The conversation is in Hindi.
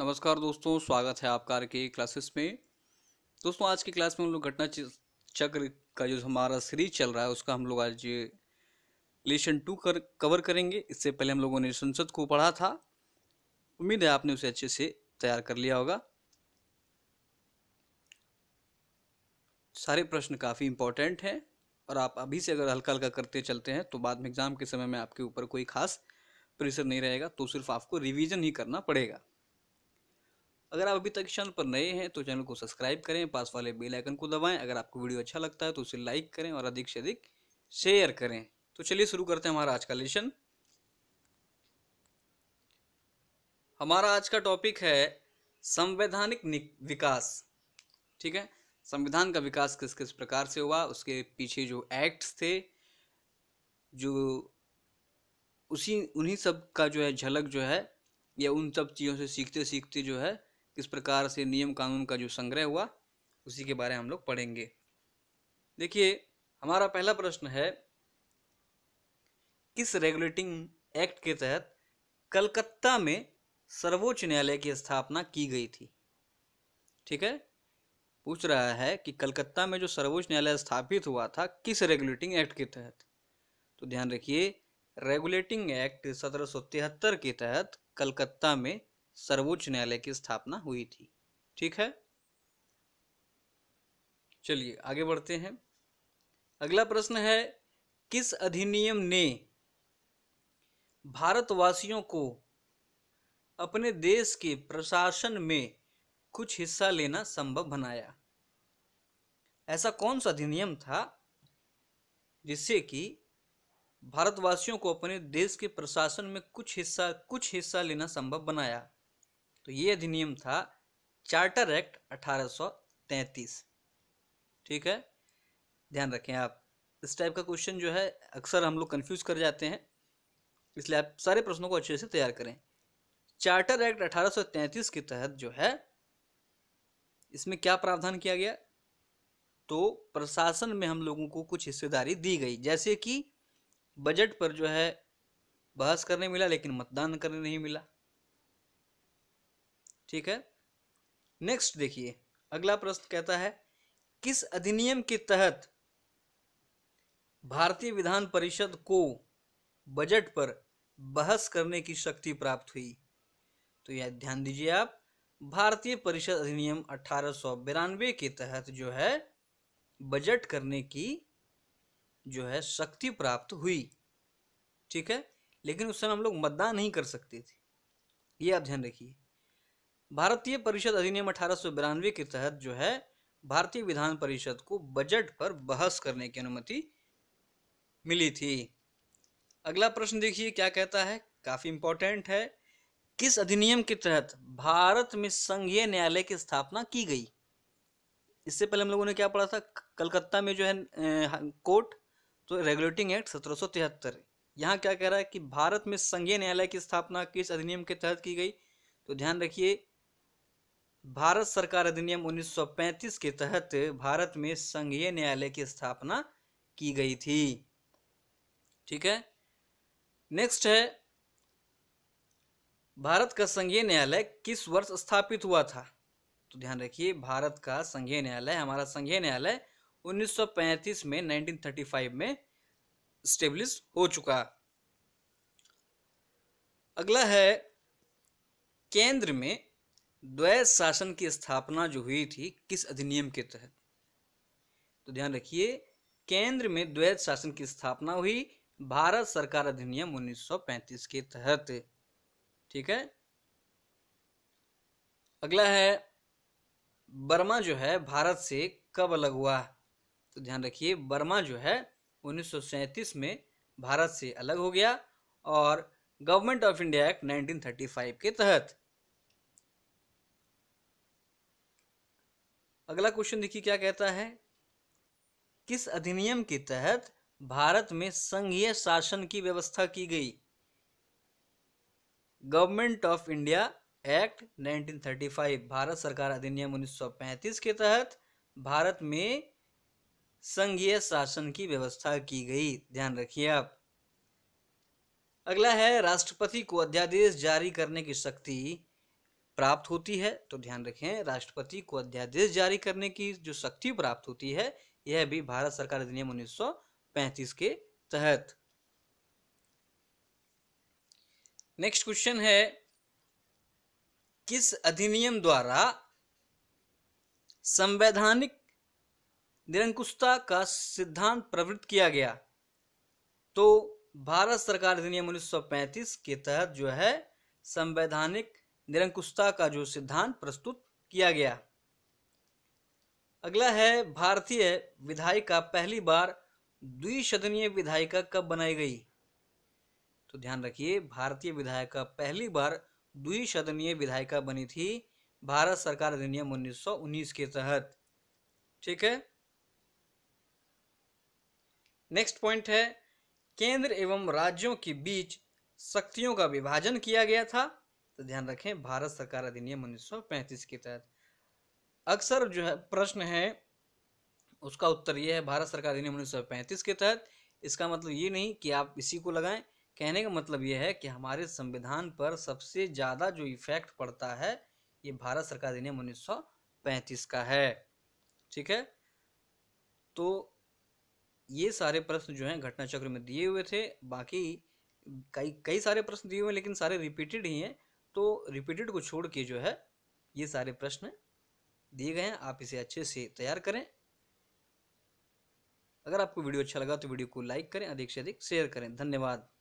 नमस्कार दोस्तों स्वागत है आपका के क्लासेस में दोस्तों आज की क्लास में हम लोग घटना चक्र का जो हमारा सीरीज चल रहा है उसका हम लोग आज लेसन टू कर कवर करेंगे इससे पहले हम लोगों ने संसद को पढ़ा था उम्मीद है आपने उसे अच्छे से तैयार कर लिया होगा सारे प्रश्न काफ़ी इंपॉर्टेंट हैं और आप अभी से अगर हल्का हल्का करते चलते हैं तो बाद में एग्ज़ाम के समय में आपके ऊपर कोई खास प्रेशर नहीं रहेगा तो सिर्फ आपको रिवीजन ही करना पड़ेगा अगर आप अभी तक चैनल पर नए हैं तो चैनल को सब्सक्राइब करें पास वाले बेल आइकन को दबाएं अगर आपको वीडियो अच्छा लगता है तो उसे लाइक करें और अधिक से अधिक शेयर करें तो चलिए शुरू करते हैं हमारा आज का लेसन हमारा आज का टॉपिक है संवैधानिक विकास ठीक है संविधान का विकास किस किस प्रकार से हुआ उसके पीछे जो एक्ट्स थे जो उसी उन्हीं सब का जो है झलक जो है या उन सब चीज़ों से सीखते सीखते जो है किस प्रकार से नियम कानून का जो संग्रह हुआ उसी के बारे में हम लोग पढ़ेंगे देखिए हमारा पहला प्रश्न है किस रेगुलेटिंग एक्ट के तहत कलकत्ता में सर्वोच्च न्यायालय की स्थापना की गई थी ठीक है पूछ रहा है कि कलकत्ता में जो सर्वोच्च न्यायालय स्थापित हुआ था किस रेगुलेटिंग एक्ट के तहत तो ध्यान रखिए रेगुलेटिंग एक्ट सत्रह के तहत कलकत्ता में सर्वोच्च न्यायालय की स्थापना हुई थी ठीक है चलिए आगे बढ़ते हैं अगला प्रश्न है किस अधिनियम ने भारतवासियों को अपने देश के प्रशासन में कुछ हिस्सा लेना संभव बनाया ऐसा कौन सा अधिनियम था जिससे कि भारतवासियों को अपने देश के प्रशासन में कुछ हिस्सा कुछ हिस्सा लेना संभव बनाया तो ये अधिनियम था चार्टर एक्ट 1833 ठीक है ध्यान रखें आप इस टाइप का क्वेश्चन जो है अक्सर हम लोग कन्फ्यूज कर जाते हैं इसलिए आप सारे प्रश्नों को अच्छे से तैयार करें चार्टर एक्ट 1833 के तहत जो है इसमें क्या प्रावधान किया गया तो प्रशासन में हम लोगों को कुछ हिस्सेदारी दी गई जैसे कि बजट पर जो है बहस करने मिला लेकिन मतदान करने नहीं मिला ठीक है नेक्स्ट देखिए अगला प्रश्न कहता है किस अधिनियम के तहत भारतीय विधान परिषद को बजट पर बहस करने की शक्ति प्राप्त हुई तो यह ध्यान दीजिए आप भारतीय परिषद अधिनियम अठारह के तहत जो है बजट करने की जो है शक्ति प्राप्त हुई ठीक है लेकिन उस समय हम लोग मतदान नहीं कर सकते थे ये आप ध्यान रखिए भारतीय परिषद अधिनियम अठारह सौ बिरानवे के तहत जो है भारतीय विधान परिषद को बजट पर बहस करने की अनुमति मिली थी अगला प्रश्न देखिए क्या कहता है काफी इंपॉर्टेंट है किस अधिनियम के तहत भारत में संघीय न्यायालय की स्थापना की गई इससे पहले हम लोगों ने क्या पढ़ा था कलकत्ता में जो है कोर्ट तो रेगुलेटिंग एक्ट सत्रह यहाँ क्या कह रहा है कि भारत में संघीय न्यायालय की स्थापना किस अधिनियम के तहत की गई तो ध्यान रखिए भारत सरकार अधिनियम 1935 के तहत भारत में संघीय न्यायालय की स्थापना की गई थी ठीक है नेक्स्ट है भारत का संघीय न्यायालय किस वर्ष स्थापित हुआ था तो ध्यान रखिए भारत का संघीय न्यायालय हमारा संघीय न्यायालय 1935 में 1935 में स्टेब्लिश हो चुका अगला है केंद्र में द्वैत शासन की स्थापना जो हुई थी किस अधिनियम के तहत तो ध्यान रखिए केंद्र में द्वैत शासन की स्थापना हुई भारत सरकार अधिनियम 1935 के तहत ठीक है अगला है बर्मा जो है भारत से कब अलग हुआ तो ध्यान रखिए बर्मा जो है 1937 में भारत से अलग हो गया और गवर्नमेंट ऑफ इंडिया एक्ट 1935 के तहत अगला क्वेश्चन देखिए क्या कहता है किस अधिनियम के तहत भारत में संघीय शासन की व्यवस्था की गई गवर्नमेंट ऑफ इंडिया एक्ट 1935 भारत सरकार अधिनियम 1935 के तहत भारत में संघीय शासन की व्यवस्था की गई ध्यान रखिए आप अगला है राष्ट्रपति को अध्यादेश जारी करने की शक्ति प्राप्त होती है तो ध्यान रखें राष्ट्रपति को अध्यादेश जारी करने की जो शक्ति प्राप्त होती है यह भी भारत सरकार अधिनियम 1935 के तहत नेक्स्ट क्वेश्चन है किस अधिनियम द्वारा संवैधानिक निरंकुशता का सिद्धांत प्रवृत्त किया गया तो भारत सरकार अधिनियम 1935 के तहत जो है संवैधानिक निरंकुशता का जो सिद्धांत प्रस्तुत किया गया अगला है भारतीय विधायिका पहली बार द्विशदनीय विधायिका कब बनाई गई तो ध्यान रखिए भारतीय विधायिका पहली बार द्विशदनीय विधायिका बनी थी भारत सरकार अधिनियम 1919 के तहत ठीक है नेक्स्ट पॉइंट है केंद्र एवं राज्यों के बीच शक्तियों का विभाजन किया गया था तो ध्यान रखें भारत सरकार अधिनियम उन्नीस के तहत अक्सर जो है प्रश्न है उसका उत्तर यह है भारत सरकार अधिनियम उन्नीस के तहत इसका मतलब ये नहीं कि आप इसी को लगाएं कहने का मतलब यह है कि हमारे संविधान पर सबसे ज़्यादा जो इफेक्ट पड़ता है ये भारत सरकार अधिनियम उन्नीस का है ठीक है तो ये सारे प्रश्न जो हैं घटना चक्र में दिए हुए थे बाकी कई कई सारे प्रश्न दिए हुए हैं लेकिन सारे रिपीटेड ही हैं तो रिपीटेड को छोड़ के जो है ये सारे प्रश्न दिए गए हैं आप इसे अच्छे से तैयार करें अगर आपको वीडियो अच्छा लगा तो वीडियो को लाइक करें अधिक से अधिक शेयर करें धन्यवाद